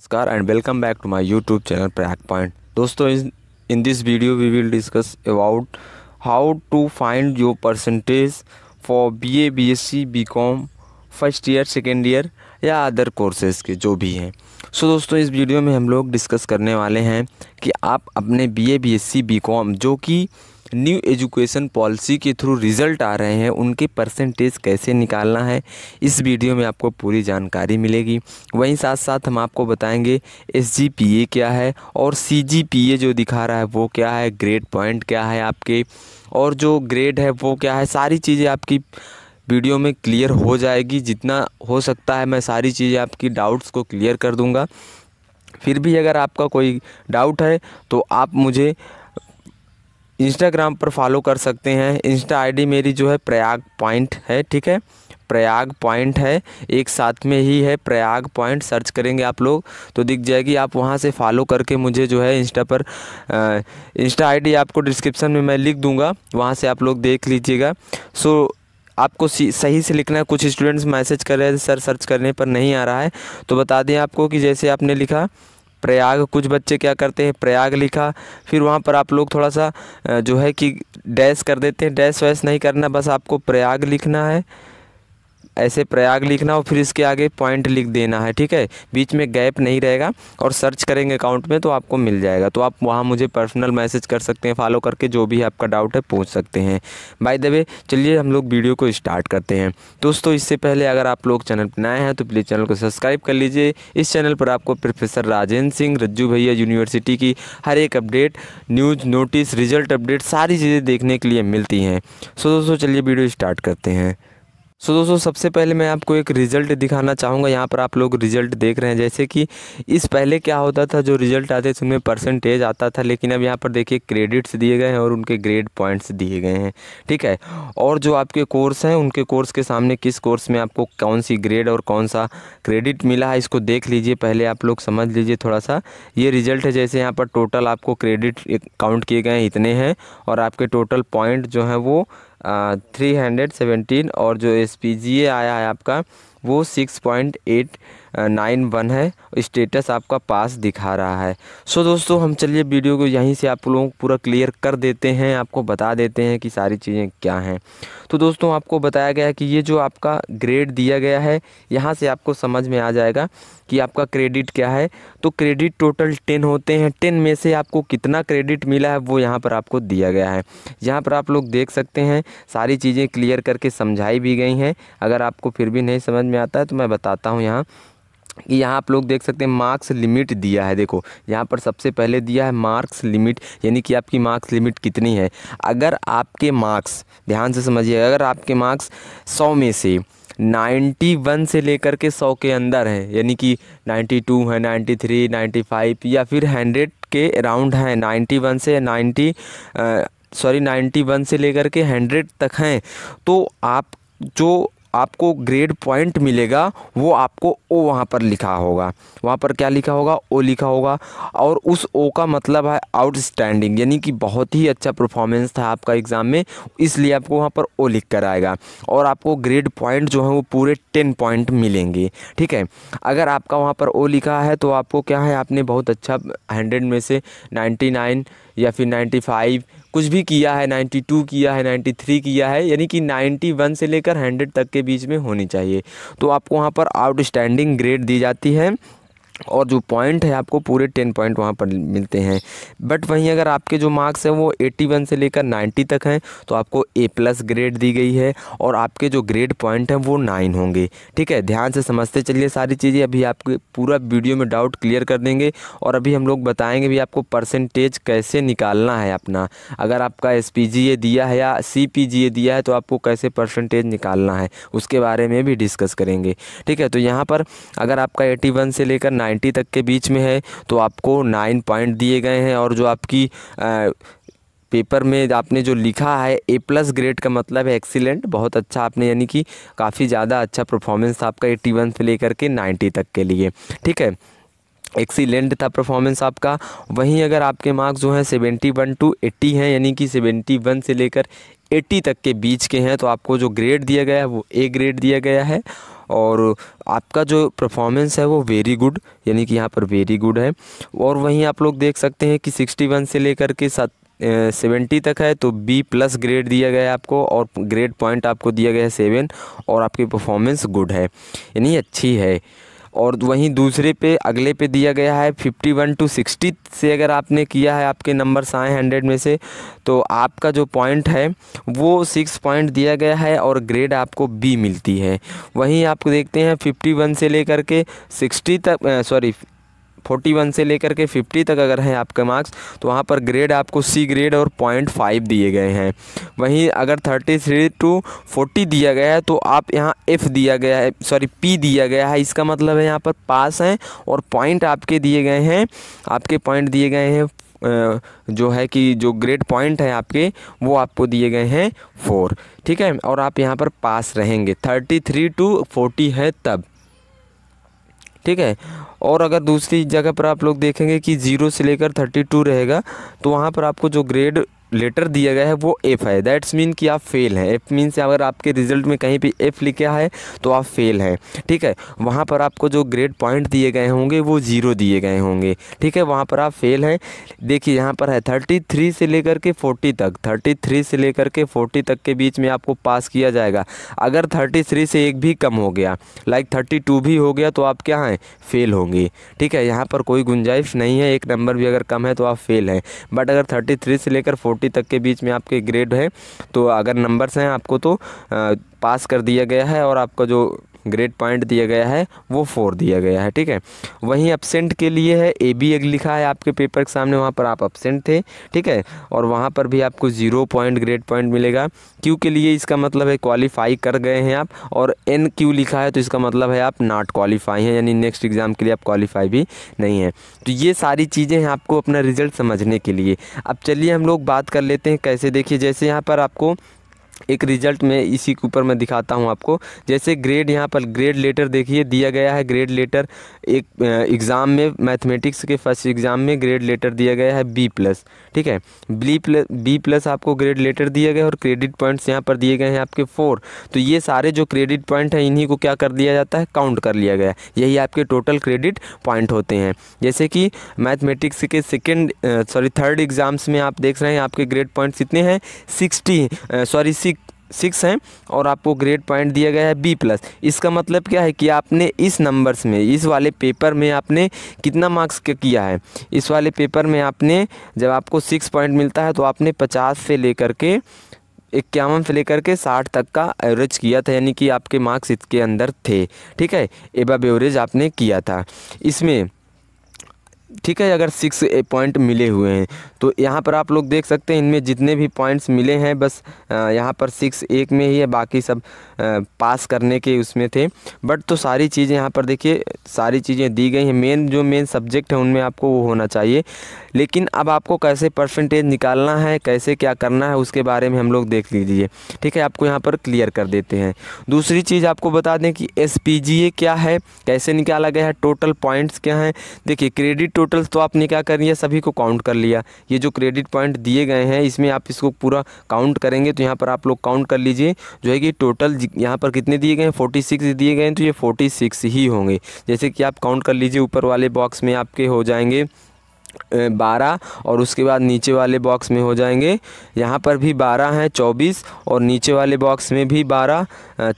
नमस्कार and welcome back to my YouTube channel Prac Point दोस्तों in this video we will discuss about how to find your percentage for BA BSc BCom first year second year या other courses के जो भी हैं सो so, दोस्तों इस video में हम लोग डिस्कस करने वाले हैं कि आप अपने बीए बीएससी बीकॉम जो कि न्यू एजुकेशन पॉलिसी के थ्रू रिज़ल्ट आ रहे हैं उनके परसेंटेज कैसे निकालना है इस वीडियो में आपको पूरी जानकारी मिलेगी वहीं साथ साथ हम आपको बताएंगे एस क्या है और सी जो दिखा रहा है वो क्या है ग्रेड पॉइंट क्या है आपके और जो ग्रेड है वो क्या है सारी चीज़ें आपकी वीडियो में क्लियर हो जाएगी जितना हो सकता है मैं सारी चीज़ें आपकी डाउट्स को क्लियर कर दूंगा फिर भी अगर आपका कोई डाउट है तो आप मुझे इंस्टाग्राम पर फॉलो कर सकते हैं इंस्टा आईडी मेरी जो है प्रयाग पॉइंट है ठीक है प्रयाग पॉइंट है एक साथ में ही है प्रयाग पॉइंट सर्च करेंगे आप लोग तो दिख जाएगी आप वहाँ से फॉलो करके मुझे जो है इंस्टा पर आ, इंस्टा आईडी आपको डिस्क्रिप्शन में मैं लिख दूँगा वहाँ से आप लोग देख लीजिएगा सो आपको सही से लिखना है कुछ स्टूडेंट्स मैसेज कर रहे थे सर सर्च करने पर नहीं आ रहा है तो बता दें आपको कि जैसे आपने लिखा प्रयाग कुछ बच्चे क्या करते हैं प्रयाग लिखा फिर वहाँ पर आप लोग थोड़ा सा जो है कि डैश कर देते हैं डैश वैश नहीं करना बस आपको प्रयाग लिखना है ऐसे प्रयाग अच्छा। लिखना और फिर इसके आगे पॉइंट लिख देना है ठीक है बीच में गैप नहीं रहेगा और सर्च करेंगे अकाउंट में तो आपको मिल जाएगा तो आप वहाँ मुझे पर्सनल मैसेज कर सकते हैं फॉलो करके जो भी आपका डाउट है पूछ सकते हैं बाय द वे चलिए हम लोग वीडियो को स्टार्ट करते हैं दोस्तों इससे पहले अगर आप लोग चैनल पर नए हैं तो प्लीज़ चैनल को सब्सक्राइब कर लीजिए इस चैनल पर आपको प्रोफेसर राजेंद्र सिंह रज्जू भैया यूनिवर्सिटी की हर एक update news notice result update सारी चीज़ें देखने के लिए मिलती हैं सो दोस्तों चलिए वीडियो स्टार्ट करते हैं सो दोस्तों सबसे पहले मैं आपको एक रिज़ल्ट दिखाना चाहूँगा यहाँ पर आप लोग रिज़ल्ट देख रहे हैं जैसे कि इस पहले क्या होता था जो रिज़ल्ट आते थे उनमें परसेंटेज आता था लेकिन अब यहाँ पर देखिए क्रेडिट्स दिए गए हैं और उनके ग्रेड पॉइंट्स दिए गए हैं ठीक है और जो आपके कोर्स हैं उनके कोर्स के सामने किस कोर्स में आपको कौन सी ग्रेड और कौन सा क्रेडिट मिला है इसको देख लीजिए पहले आप लोग समझ लीजिए थोड़ा सा ये रिज़ल्ट है जैसे यहाँ पर टोटल आपको क्रेडिट काउंट किए गए हैं इतने हैं और आपके टोटल पॉइंट जो हैं वो थ्री हंड्रेड सेवेंटीन और जो एस पी जी ए आया है आपका वो six point eight nine one है स्टेटस आपका पास दिखा रहा है सो दोस्तों हम चलिए वीडियो को यहीं से आप लोगों को पूरा क्लियर कर देते हैं आपको बता देते हैं कि सारी चीज़ें क्या हैं तो दोस्तों आपको बताया गया कि ये जो आपका ग्रेड दिया गया है यहाँ से आपको समझ में आ जाएगा कि आपका क्रेडिट क्या है तो क्रेडिट टोटल टेन होते हैं टेन में से आपको कितना क्रेडिट मिला है वो यहाँ पर आपको दिया गया है यहाँ पर आप लोग देख सकते हैं सारी चीज़ें क्लियर करके समझाई भी गई हैं अगर आपको फिर भी नहीं समझ में आता है तो मैं बताता हूँ यहाँ कि यहाँ आप लोग देख सकते हैं मार्क्स लिमिट दिया है देखो यहाँ पर सबसे पहले दिया है मार्क्स लिमिट यानी कि आपकी मार्क्स लिमिट कितनी है अगर आपके मार्क्स ध्यान से समझिए अगर आपके मार्क्स सौ में से नाइन्टी वन से लेकर के सौ के अंदर हैं यानी कि नाइन्टी टू है नाइन्टी थ्री नाइन्टी फाइव या फिर हंड्रेड के अराउंड हैं नाइन्टी वन से नाइन्टी सॉरी नाइन्टी वन से लेकर के हंड्रेड तक हैं तो आप जो आपको ग्रेड पॉइंट मिलेगा वो आपको ओ वहाँ पर लिखा होगा वहाँ पर क्या लिखा होगा ओ लिखा होगा और उस ओ का मतलब है आउटस्टैंडिंग यानी कि बहुत ही अच्छा परफॉर्मेंस था आपका एग्ज़ाम में इसलिए आपको वहाँ पर ओ लिख कर आएगा और आपको ग्रेड पॉइंट जो है वो पूरे टेन पॉइंट मिलेंगे ठीक है अगर आपका वहाँ पर ओ लिखा है तो आपको क्या है आपने बहुत अच्छा हंड्रेड में से नाइन्टी नाइन या फिर नाइन्टी फाइव कुछ भी किया है 92 किया है 93 किया है यानी कि 91 से लेकर 100 तक के बीच में होनी चाहिए तो आपको वहाँ पर आउटस्टैंडिंग ग्रेड दी जाती है और जो पॉइंट है आपको पूरे टेन पॉइंट वहाँ पर मिलते हैं बट वहीं अगर आपके जो मार्क्स हैं वो एट्टी वन से लेकर नाइन्टी तक हैं तो आपको ए प्लस ग्रेड दी गई है और आपके जो ग्रेड पॉइंट हैं वो नाइन होंगे ठीक है ध्यान से समझते चलिए सारी चीज़ें अभी आपके पूरा वीडियो में डाउट क्लियर कर देंगे और अभी हम लोग बताएँगे भी आपको परसेंटेज कैसे निकालना है अपना अगर आपका एस दिया है या सी दिया है तो आपको कैसे परसेंटेज निकालना है उसके बारे में भी डिस्कस करेंगे ठीक है तो यहाँ पर अगर आपका एट्टी से लेकर नाइन नाइन्टी तक के बीच में है तो आपको नाइन पॉइंट दिए गए हैं और जो आपकी आ, पेपर में आपने जो लिखा है ए प्लस ग्रेड का मतलब है एक्सीलेंट बहुत अच्छा आपने यानी कि काफ़ी ज़्यादा अच्छा परफॉर्मेंस था आपका एट्टी वन से लेकर के नाइन्टी तक के लिए ठीक है एक्सीलेंट था परफॉर्मेंस आपका वहीं अगर आपके मार्क्स जो हैं सेवेंटी वन टू एट्टी हैं यानी कि सेवेंटी वन से लेकर एट्टी तक के बीच के हैं तो आपको जो ग्रेड दिया गया है वो ए ग्रेड दिया गया है और आपका जो परफॉर्मेंस है वो वेरी गुड यानी कि यहाँ पर वेरी गुड है और वहीं आप लोग देख सकते हैं कि 61 से लेकर के सात सेवेंटी तक है तो बी प्लस ग्रेड दिया गया है आपको और ग्रेड पॉइंट आपको दिया गया है सेवन और आपकी परफॉर्मेंस गुड है यानी अच्छी है और वहीं दूसरे पे अगले पे दिया गया है फिफ्टी वन टू सिक्सटी से अगर आपने किया है आपके नंबर आए हंड्रेड में से तो आपका जो पॉइंट है वो सिक्स पॉइंट दिया गया है और ग्रेड आपको बी मिलती है वहीं आप देखते हैं फिफ्टी वन से लेकर के सिक्सटी तक सॉरी फोर्टी वन से लेकर के फिफ्टी तक अगर हैं आपके मार्क्स तो वहाँ पर ग्रेड आपको सी ग्रेड और पॉइंट फाइव दिए गए हैं वहीं अगर थर्टी थ्री टू फोर्टी दिया गया है तो आप यहाँ एफ दिया गया है सॉरी पी दिया गया है इसका मतलब है यहाँ पर पास हैं और पॉइंट आपके दिए गए हैं आपके पॉइंट दिए गए हैं जो है कि जो ग्रेड पॉइंट है आपके वो आपको दिए गए हैं फोर ठीक है और आप यहाँ पर पास रहेंगे थर्टी थ्री टू फोर्टी है तब ठीक है और अगर दूसरी जगह पर आप लोग देखेंगे कि ज़ीरो से लेकर थर्टी टू रहेगा तो वहाँ पर आपको जो ग्रेड लेटर दिया गया है वो एफ़ है दैट्स मीन कि आप फेल हैं एफ मीन्स अगर आपके रिजल्ट में कहीं भी एफ़ लिखा है तो आप फेल हैं ठीक है वहाँ पर आपको जो ग्रेड पॉइंट दिए गए होंगे वो ज़ीरो दिए गए होंगे ठीक है वहाँ पर आप फेल हैं देखिए यहाँ पर है थर्टी थ्री से लेकर के फोर्टी तक थर्टी थ्री से लेकर के फोर्टी तक के बीच में आपको पास किया जाएगा अगर थर्टी थ्री से एक भी कम हो गया लाइक थर्टी टू भी हो गया तो आप क्या हैं फेल होंगे ठीक है यहाँ पर कोई गुंजाइश नहीं है एक नंबर भी अगर कम है तो आप फेल हैं बट अगर थर्टी थ्री से लेकर फोर्टी फोर्टी तक के बीच में आपके ग्रेड है तो अगर नंबर्स हैं आपको तो पास कर दिया गया है और आपका जो ग्रेड पॉइंट दिया गया है वो फोर दिया गया है ठीक है वहीं अपसेंट के लिए है ए बी एक लिखा है आपके पेपर के सामने वहाँ पर आप अपसेंट थे ठीक है और वहाँ पर भी आपको ज़ीरो पॉइंट ग्रेड पॉइंट मिलेगा क्यू के लिए इसका मतलब है क्वालिफाई कर गए हैं आप और एन क्यू लिखा है तो इसका मतलब है आप नॉट क्वालिफाई हैं यानी नेक्स्ट एग्ज़ाम के लिए आप क्वालिफाई भी नहीं है तो ये सारी चीज़ें हैं आपको अपना रिजल्ट समझने के लिए अब चलिए हम लोग बात कर लेते हैं कैसे देखिए जैसे यहाँ पर आपको एक रिजल्ट में इसी के ऊपर मैं दिखाता हूँ आपको जैसे ग्रेड यहाँ पर ग्रेड लेटर देखिए दिया गया है ग्रेड लेटर एक एग्ज़ाम में मैथमेटिक्स के फर्स्ट एग्ज़ाम में ग्रेड लेटर दिया गया है बी प्लस ठीक है बी प्लस बी प्लस आपको ग्रेड लेटर दिया गया और क्रेडिट पॉइंट्स यहाँ पर दिए गए हैं आपके फोर तो ये सारे जो क्रेडिट पॉइंट हैं इन्हीं को क्या कर दिया जाता है काउंट कर लिया गया यही आपके टोटल क्रेडिट पॉइंट होते हैं जैसे कि मैथमेटिक्स के सेकेंड सॉरी थर्ड एग्ज़ाम्स में आप देख रहे हैं आपके ग्रेड पॉइंट्स कितने हैं सिक्सटी सॉरी सिक्स सिक्स हैं और आपको ग्रेड पॉइंट दिया गया है बी प्लस इसका मतलब क्या है कि आपने इस नंबर्स में इस वाले पेपर में आपने कितना मार्क्स किया है इस वाले पेपर में आपने जब आपको सिक्स पॉइंट मिलता है तो आपने पचास से लेकर के इक्यावन से लेकर के साठ तक का एवरेज किया था यानी कि आपके मार्क्स इसके अंदर थे ठीक है एबब एवरेज आपने किया था इसमें ठीक है अगर सिक्स पॉइंट मिले हुए हैं तो यहाँ पर आप लोग देख सकते हैं इनमें जितने भी पॉइंट्स मिले हैं बस यहाँ पर सिक्स एक में ही है बाकी सब पास करने के उसमें थे बट तो सारी चीज़ें यहाँ पर देखिए सारी चीज़ें दी गई हैं मेन जो मेन सब्जेक्ट है उनमें आपको वो होना चाहिए लेकिन अब आपको कैसे परसेंटेज निकालना है कैसे क्या करना है उसके बारे में हम लोग देख लीजिए ठीक है आपको यहाँ पर क्लियर कर देते हैं दूसरी चीज़ आपको बता दें कि एस क्या है कैसे निकाला गया है टोटल पॉइंट्स क्या हैं देखिए क्रेडिट टोटल तो आपने क्या कर लिया सभी को काउंट कर लिया ये जो क्रेडिट पॉइंट दिए गए हैं इसमें आप इसको पूरा काउंट करेंगे तो यहाँ पर आप लोग काउंट कर लीजिए जो है कि टोटल यहाँ पर कितने दिए गए हैं फोर्टी सिक्स दिए गए हैं तो ये फोर्टी सिक्स ही होंगे जैसे कि आप काउंट कर लीजिए ऊपर वाले बॉक्स में आपके हो जाएंगे बारह और उसके बाद नीचे वाले बॉक्स में हो जाएंगे यहाँ पर भी बारह हैं चौबीस और नीचे वाले बॉक्स में भी बारह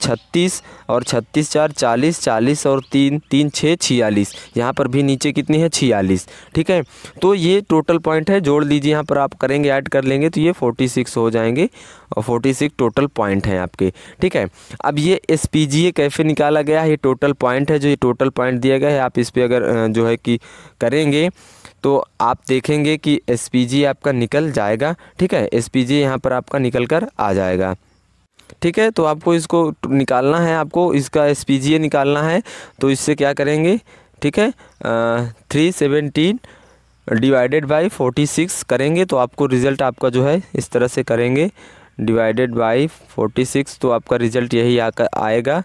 छत्तीस और छत्तीस चार चालीस चालीस और तीन तीन छः छियालीस यहाँ पर भी नीचे कितनी है छियालीस ठीक है तो ये टोटल पॉइंट है जोड़ लीजिए यहाँ पर आप करेंगे ऐड कर लेंगे तो ये फोर्टी सिक्स हो जाएंगे और फोर्टी सिक्स टोटल पॉइंट हैं आपके ठीक है अब ये एस पी जी ए कैफे निकाला गया है ये टोटल पॉइंट है जो ये टोटल पॉइंट दिया गया है आप इस पर अगर जो है कि करेंगे तो आप देखेंगे कि एस आपका निकल जाएगा ठीक है एस पी यहाँ पर आपका निकल कर आ जाएगा ठीक है तो आपको इसको निकालना है आपको इसका एस निकालना है तो इससे क्या करेंगे ठीक है three seventeen divided by forty six करेंगे तो आपको रिज़ल्ट आपका जो है इस तरह से करेंगे डिवाइडेड बाई फोर्टी सिक्स तो आपका रिज़ल्ट यही आकर आएगा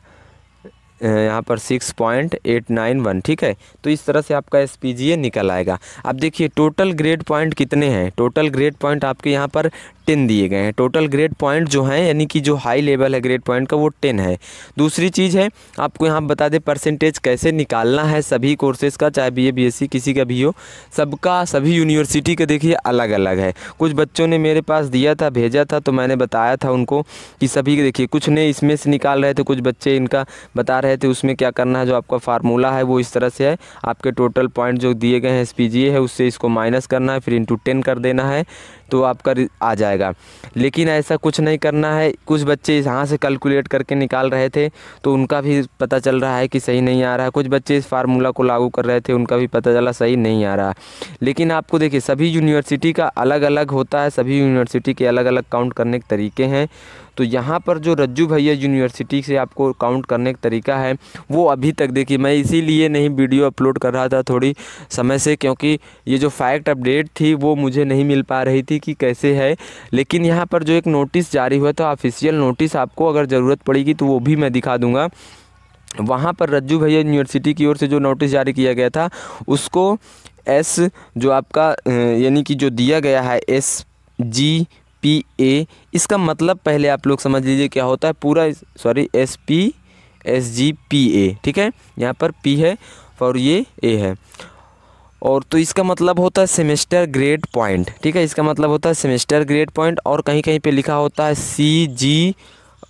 यहाँ पर six point eight nine one ठीक है तो इस तरह से आपका एस पी जी ए निकल आएगा अब देखिए टोटल ग्रेड पॉइंट कितने हैं टोटल ग्रेड पॉइंट आपके यहाँ पर टेन दिए गए हैं टोटल ग्रेड पॉइंट जो हैं यानी कि जो हाई लेवल है ग्रेड पॉइंट का वो टेन है दूसरी चीज़ है आपको यहाँ बता दें परसेंटेज कैसे निकालना है सभी कोर्सेज़ का चाहे B A B S C किसी का भी हो सबका सभी यूनिवर्सिटी का देखिए अलग अलग है कुछ बच्चों ने मेरे पास दिया था भेजा था तो मैंने बताया था उनको कि सभी देखिए कुछ ने इसमें से निकाल रहे थे कुछ बच्चे इनका बता रहे रहे थे तो उसमें क्या करना है जो आपका फार्मूला है वो इस तरह से है आपके टोटल पॉइंट जो दिए गए हैं एस है उससे इसको माइनस करना है फिर इंटू टेन कर देना है तो आपका आ जाएगा लेकिन ऐसा कुछ नहीं करना है कुछ बच्चे यहाँ से कैलकुलेट करके निकाल रहे थे तो उनका भी पता चल रहा है कि सही नहीं आ रहा है कुछ बच्चे इस फार्मूला को लागू कर रहे थे उनका भी पता चला सही नहीं आ रहा लेकिन आपको देखिए सभी यूनिवर्सिटी का अलग अलग होता है सभी यूनिवर्सिटी के अलग अलग काउंट करने के तरीके हैं तो यहाँ पर जो रज्जू भैया यूनिवर्सिटी से आपको काउंट करने का तरीका है वो अभी तक देखिए मैं इसीलिए नहीं वीडियो अपलोड कर रहा था थोड़ी समय से क्योंकि ये जो फैक्ट अपडेट थी वो मुझे नहीं मिल पा रही थी थी कि कैसे है लेकिन यहाँ पर जो एक नोटिस जारी हुआ था ऑफिशियल तो नोटिस आपको अगर ज़रूरत पड़ेगी तो वो भी मैं दिखा दूँगा वहाँ पर रज्जू भैया यूनिवर्सिटी की ओर से जो नोटिस जारी किया गया था उसको एस जो आपका यानी कि जो दिया गया है एस जी पी ए इसका मतलब पहले आप लोग समझ लीजिए क्या होता है पूरा sorry S P S G P A ठीक है यहाँ पर पी है और ये ए है और तो इसका मतलब होता है सेमेस्टर ग्रेड पॉइंट ठीक है इसका मतलब होता है सेमेस्टर ग्रेड पॉइंट और कहीं कहीं पे लिखा होता है सी जी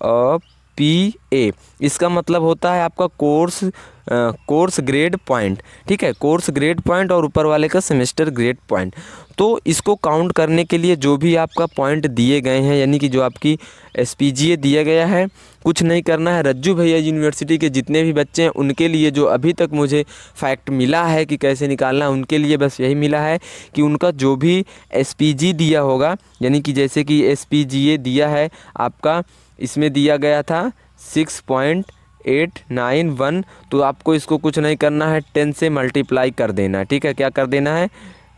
पी ए इसका मतलब होता है आपका कोर्स कोर्स ग्रेड पॉइंट ठीक है कोर्स ग्रेड पॉइंट और ऊपर वाले का सेमेस्टर ग्रेड पॉइंट तो इसको काउंट करने के लिए जो भी आपका पॉइंट दिए गए हैं यानी कि जो आपकी एस पी जी ए दिया गया है कुछ नहीं करना है रज्जू भैया यूनिवर्सिटी के जितने भी बच्चे हैं उनके लिए जो अभी तक मुझे फैक्ट मिला है कि कैसे निकालना है उनके लिए बस यही मिला है कि उनका जो भी एस पी जी दिया होगा यानी कि जैसे कि एस पी जी ए दिया है आपका इसमें दिया गया था six point eight nine one तो आपको इसको कुछ नहीं करना है टेन से मल्टीप्लाई कर देना है ठीक है क्या कर देना है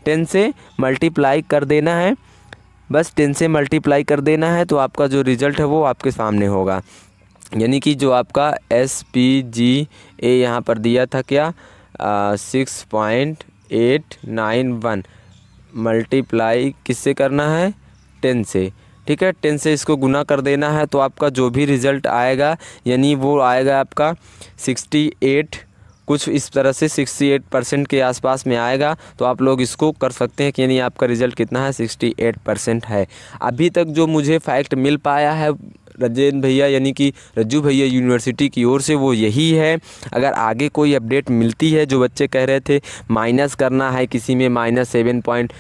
टेन से मल्टीप्लाई कर देना है बस टेन से मल्टीप्लाई कर देना है तो आपका जो रिज़ल्ट है वो आपके सामने होगा यानी कि जो आपका एस पी जी ए यहाँ पर दिया था क्या six point eight nine one multiply किससे करना है टेन से ठीक है टेन से इसको गुना कर देना है तो आपका जो भी रिज़ल्ट आएगा यानी वो आएगा आपका सिक्सटी एट कुछ इस तरह से सिक्सटी एट परसेंट के आसपास में आएगा तो आप लोग इसको कर सकते हैं कि यानी आपका रिज़ल्ट कितना है सिक्सटी एट परसेंट है अभी तक जो मुझे फैक्ट मिल पाया है रजेंद्र भैया यानी कि रज्जू भैया यूनिवर्सिटी की ओर से वो यही है अगर आगे कोई अपडेट मिलती है जो बच्चे कह रहे थे माइनस करना है किसी में minus seven point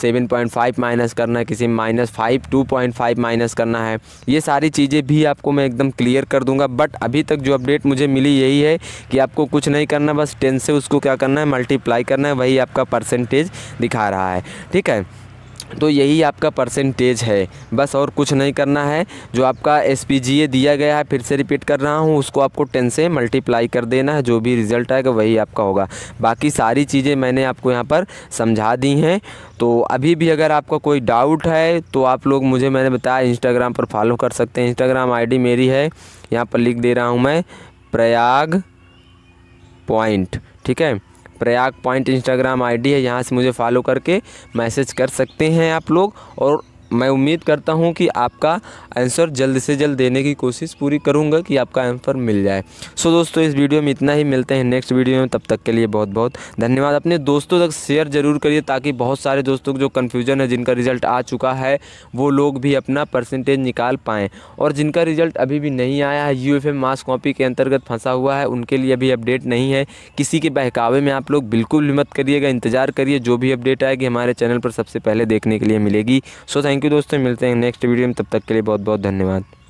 seven point five minus करना है किसी में minus five two point five minus करना है ये सारी चीज़ें भी आपको मैं एकदम क्लियर कर दूंगा बट अभी तक जो अपडेट मुझे मिली यही है कि आपको कुछ नहीं करना बस टेन से उसको क्या करना है मल्टीप्लाई करना है वही आपका परसेंटेज दिखा रहा है ठीक है तो यही आपका परसेंटेज है बस और कुछ नहीं करना है जो आपका एस दिया गया है फिर से रिपीट कर रहा हूँ उसको आपको टेन से मल्टीप्लाई कर देना है जो भी रिज़ल्ट आएगा वही आपका होगा बाकी सारी चीज़ें मैंने आपको यहाँ पर समझा दी हैं तो अभी भी अगर आपका कोई डाउट है तो आप लोग मुझे मैंने बताया इंस्टाग्राम पर फॉलो कर सकते हैं इंस्टाग्राम आई मेरी है यहाँ पर लिख दे रहा हूँ मैं प्रयाग पॉइंट ठीक है प्रयाग पॉइंट इंस्टाग्राम आईडी है यहाँ से मुझे फॉलो करके मैसेज कर सकते हैं आप लोग और मैं उम्मीद करता हूँ कि आपका आंसर जल्द से जल्द देने की कोशिश पूरी करूँगा कि आपका आंसर मिल जाए सो so, दोस्तों इस वीडियो में इतना ही मिलते हैं नेक्स्ट वीडियो में तब तक के लिए बहुत बहुत धन्यवाद अपने दोस्तों तक शेयर जरूर करिए ताकि बहुत सारे दोस्तों को जो कन्फ्यूजन है जिनका रिज़ल्ट आ चुका है वो लोग भी अपना परसेंटेज निकाल पाएँ और जिनका रिज़ल्ट अभी भी नहीं आया है यू एफ मास कॉपी के अंतर्गत फंसा हुआ है उनके लिए अभी अपडेट नहीं है किसी के बहकावे में आप लोग बिल्कुल भी मत करिएगा इंतज़ार करिए जो भी अपडेट आएगी हमारे चैनल पर सबसे पहले देखने के लिए मिलेगी सो थैंक थैंक यू दोस्तों मिलते हैं नेक्स्ट वीडियो में तब तक के लिए बहुत बहुत धन्यवाद